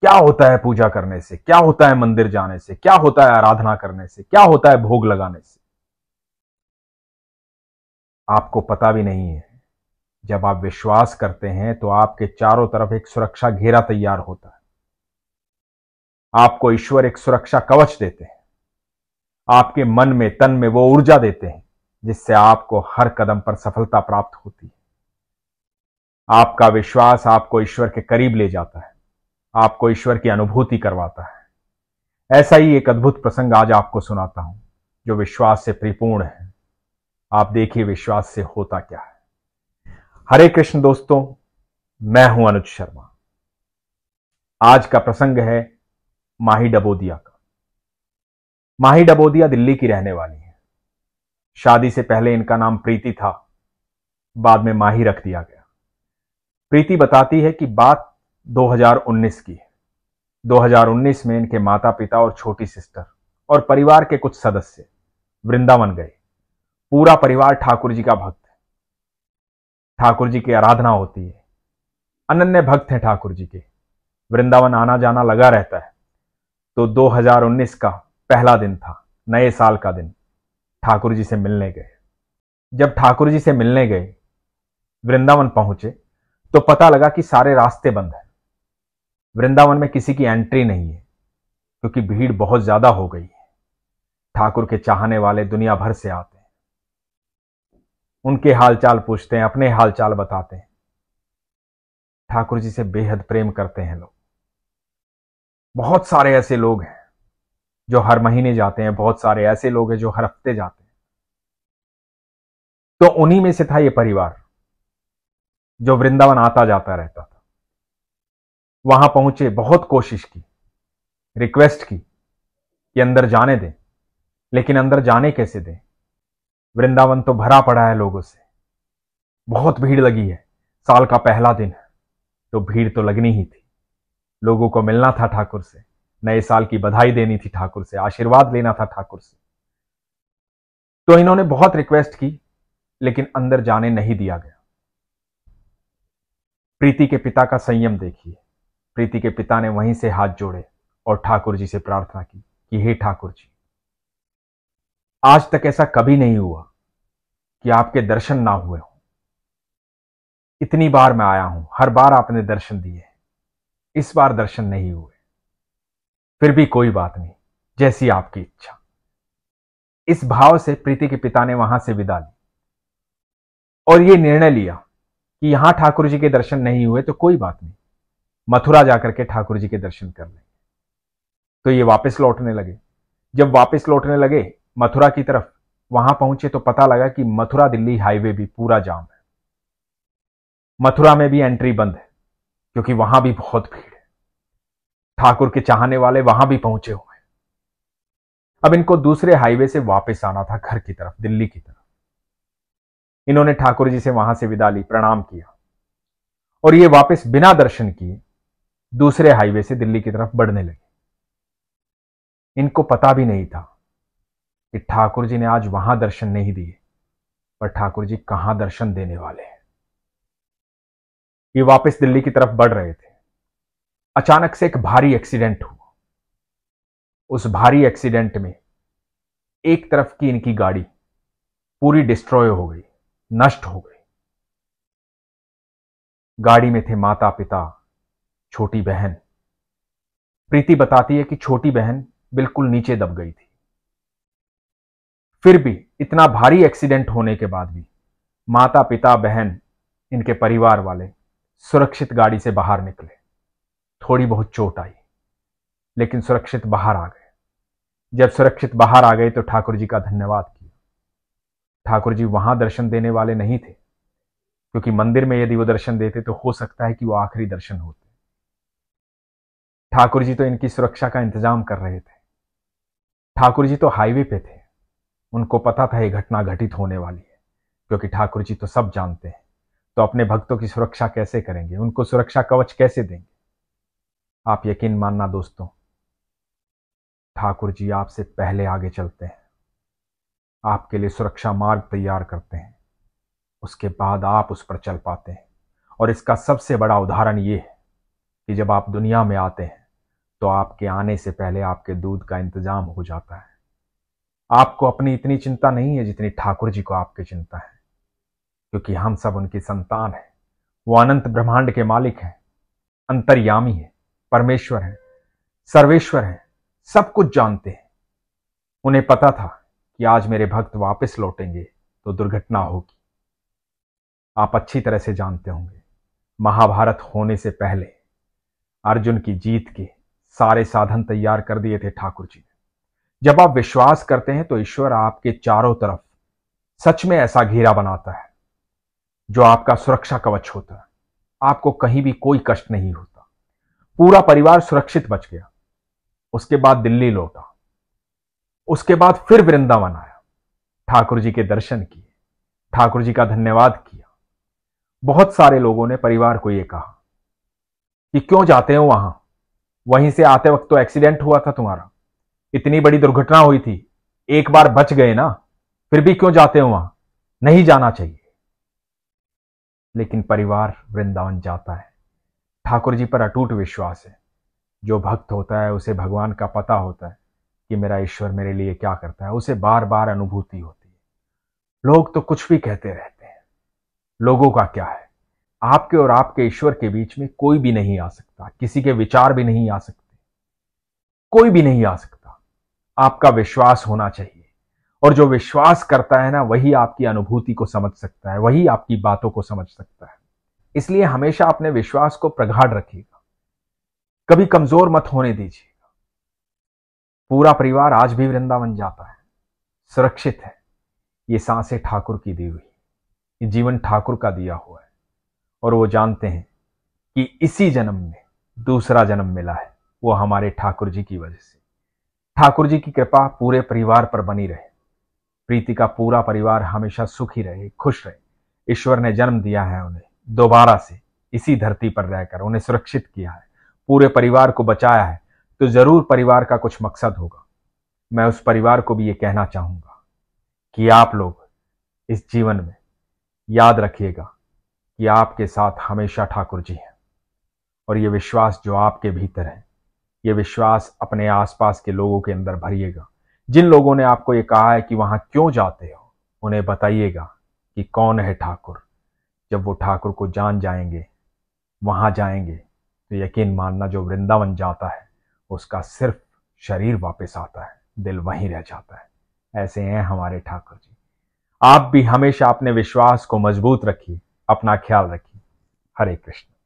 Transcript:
क्या होता है पूजा करने से क्या होता है मंदिर जाने से क्या होता है आराधना करने से क्या होता है भोग लगाने से आपको पता भी नहीं है जब आप विश्वास करते हैं तो आपके चारों तरफ एक सुरक्षा घेरा तैयार होता है आपको ईश्वर एक सुरक्षा कवच देते हैं आपके मन में तन में वो ऊर्जा देते हैं जिससे आपको हर कदम पर सफलता प्राप्त होती है आपका विश्वास आपको ईश्वर के करीब ले जाता है आपको ईश्वर की अनुभूति करवाता है ऐसा ही एक अद्भुत प्रसंग आज आपको सुनाता हूं जो विश्वास से परिपूर्ण है आप देखिए विश्वास से होता क्या है हरे कृष्ण दोस्तों मैं हूं अनुज शर्मा आज का प्रसंग है माही डबोदिया का माही डबोदिया दिल्ली की रहने वाली है शादी से पहले इनका नाम प्रीति था बाद में माही रख दिया गया प्रीति बताती है कि बात 2019 की 2019 में इनके माता पिता और छोटी सिस्टर और परिवार के कुछ सदस्य वृंदावन गए पूरा परिवार ठाकुर जी का भक्त है ठाकुर जी की आराधना होती है अनन्य भक्त हैं ठाकुर जी के वृंदावन आना जाना लगा रहता है तो 2019 का पहला दिन था नए साल का दिन ठाकुर जी से मिलने गए जब ठाकुर जी से मिलने गए वृंदावन पहुंचे तो पता लगा कि सारे रास्ते बंद हैं वृंदावन में किसी की एंट्री नहीं है क्योंकि भीड़ बहुत ज्यादा हो गई है ठाकुर के चाहने वाले दुनिया भर से आते हैं उनके हालचाल पूछते हैं अपने हालचाल बताते हैं ठाकुर जी से बेहद प्रेम करते हैं लोग बहुत सारे ऐसे लोग हैं जो हर महीने जाते हैं बहुत सारे ऐसे लोग हैं जो हर हफ्ते जाते हैं तो उन्हीं में से था ये परिवार जो वृंदावन आता जाता रहता था वहां पहुंचे बहुत कोशिश की रिक्वेस्ट की कि अंदर जाने दें लेकिन अंदर जाने कैसे दें वृंदावन तो भरा पड़ा है लोगों से बहुत भीड़ लगी है साल का पहला दिन है तो भीड़ तो लगनी ही थी लोगों को मिलना था ठाकुर से नए साल की बधाई देनी थी ठाकुर से आशीर्वाद लेना था ठाकुर से तो इन्होंने बहुत रिक्वेस्ट की लेकिन अंदर जाने नहीं दिया गया प्रीति के पिता का संयम देखिए प्रीति के पिता ने वहीं से हाथ जोड़े और ठाकुर जी से प्रार्थना की कि हे ठाकुर जी आज तक ऐसा कभी नहीं हुआ कि आपके दर्शन ना हुए हों इतनी बार मैं आया हूं हर बार आपने दर्शन दिए इस बार दर्शन नहीं हुए फिर भी कोई बात नहीं जैसी आपकी इच्छा इस भाव से प्रीति के पिता ने वहां से विदा ली और यह निर्णय लिया कि यहां ठाकुर जी के दर्शन नहीं हुए तो कोई बात नहीं मथुरा जाकर के ठाकुर जी के दर्शन कर लेंगे तो ये वापस लौटने लगे जब वापस लौटने लगे मथुरा की तरफ वहां पहुंचे तो पता लगा कि मथुरा दिल्ली हाईवे भी पूरा जाम है मथुरा में भी एंट्री बंद है क्योंकि वहां भी बहुत भीड़ है ठाकुर के चाहने वाले वहां भी पहुंचे हुए हैं अब इनको दूसरे हाईवे से वापस आना था घर की तरफ दिल्ली की तरफ इन्होंने ठाकुर जी से वहां से विदा ली प्रणाम किया और ये वापस बिना दर्शन किए दूसरे हाईवे से दिल्ली की तरफ बढ़ने लगे इनको पता भी नहीं था कि ठाकुर जी ने आज वहां दर्शन नहीं दिए पर ठाकुर जी कहां दर्शन देने वाले हैं ये वापस दिल्ली की तरफ बढ़ रहे थे अचानक से एक भारी एक्सीडेंट हुआ उस भारी एक्सीडेंट में एक तरफ की इनकी गाड़ी पूरी डिस्ट्रॉय हो गई नष्ट हो गई गाड़ी में थे माता पिता छोटी बहन प्रीति बताती है कि छोटी बहन बिल्कुल नीचे दब गई थी फिर भी इतना भारी एक्सीडेंट होने के बाद भी माता पिता बहन इनके परिवार वाले सुरक्षित गाड़ी से बाहर निकले थोड़ी बहुत चोट आई लेकिन सुरक्षित बाहर आ गए जब सुरक्षित बाहर आ गए तो ठाकुर जी का धन्यवाद किया ठाकुर जी वहां दर्शन देने वाले नहीं थे क्योंकि मंदिर में यदि वो दर्शन देते तो हो सकता है कि वो आखिरी दर्शन होते ठाकुर जी तो इनकी सुरक्षा का इंतजाम कर रहे थे ठाकुर जी तो हाईवे पे थे उनको पता था ये घटना घटित होने वाली है क्योंकि ठाकुर जी तो सब जानते हैं तो अपने भक्तों की सुरक्षा कैसे करेंगे उनको सुरक्षा कवच कैसे देंगे आप यकीन मानना दोस्तों ठाकुर जी आपसे पहले आगे चलते हैं आपके लिए सुरक्षा मार्ग तैयार करते हैं उसके बाद आप उस पर चल पाते हैं और इसका सबसे बड़ा उदाहरण ये है कि जब आप दुनिया में आते हैं तो आपके आने से पहले आपके दूध का इंतजाम हो जाता है आपको अपनी इतनी चिंता नहीं है जितनी ठाकुर जी को आपकी चिंता है क्योंकि हम सब उनकी संतान हैं वो अनंत ब्रह्मांड के मालिक हैं अंतर्यामी है परमेश्वर है सर्वेश्वर है सब कुछ जानते हैं उन्हें पता था कि आज मेरे भक्त वापस लौटेंगे तो दुर्घटना होगी आप अच्छी तरह से जानते होंगे महाभारत होने से पहले अर्जुन की जीत के सारे साधन तैयार कर दिए थे ठाकुर जी ने जब आप विश्वास करते हैं तो ईश्वर आपके चारों तरफ सच में ऐसा घेरा बनाता है जो आपका सुरक्षा कवच होता है आपको कहीं भी कोई कष्ट नहीं होता पूरा परिवार सुरक्षित बच गया उसके बाद दिल्ली लौटा उसके बाद फिर वृंदावन आया ठाकुर जी के दर्शन किए ठाकुर जी का धन्यवाद किया बहुत सारे लोगों ने परिवार को यह कहा कि क्यों जाते हो वहां वहीं से आते वक्त तो एक्सीडेंट हुआ था तुम्हारा इतनी बड़ी दुर्घटना हुई थी एक बार बच गए ना फिर भी क्यों जाते हो वहां नहीं जाना चाहिए लेकिन परिवार वृंदावन जाता है ठाकुर जी पर अटूट विश्वास है जो भक्त होता है उसे भगवान का पता होता है कि मेरा ईश्वर मेरे लिए क्या करता है उसे बार बार अनुभूति होती है लोग तो कुछ भी कहते रहते हैं लोगों का क्या है आपके और आपके ईश्वर के बीच में कोई भी नहीं आ सकता किसी के विचार भी नहीं आ सकते कोई भी नहीं आ सकता आपका विश्वास होना चाहिए और जो विश्वास करता है ना वही आपकी अनुभूति को समझ सकता है वही आपकी बातों को समझ सकता है इसलिए हमेशा अपने विश्वास को प्रगाढ़ रखिएगा कभी कमजोर मत होने दीजिएगा पूरा परिवार आज भी वृंदावन जाता है सुरक्षित है ये सांसें ठाकुर की दी हुई ये जीवन ठाकुर का दिया हुआ है और वो जानते हैं कि इसी जन्म में दूसरा जन्म मिला है वो हमारे ठाकुर जी की वजह से ठाकुर जी की कृपा पूरे परिवार पर बनी रहे प्रीति का पूरा परिवार हमेशा सुखी रहे खुश रहे ईश्वर ने जन्म दिया है उन्हें दोबारा से इसी धरती पर रहकर उन्हें सुरक्षित किया है पूरे परिवार को बचाया है तो जरूर परिवार का कुछ मकसद होगा मैं उस परिवार को भी ये कहना चाहूंगा कि आप लोग इस जीवन में याद रखिएगा कि आपके साथ हमेशा ठाकुर जी हैं और ये विश्वास जो आपके भीतर है ये विश्वास अपने आसपास के लोगों के अंदर भरिएगा जिन लोगों ने आपको ये कहा है कि वहां क्यों जाते हो उन्हें बताइएगा कि कौन है ठाकुर जब वो ठाकुर को जान जाएंगे वहां जाएंगे तो यकीन मानना जो वृंदावन जाता है उसका सिर्फ शरीर वापस आता है दिल वहीं रह जाता है ऐसे हैं हमारे ठाकुर जी आप भी हमेशा अपने विश्वास को मजबूत रखिए अपना ख्याल रखिए हरे कृष्ण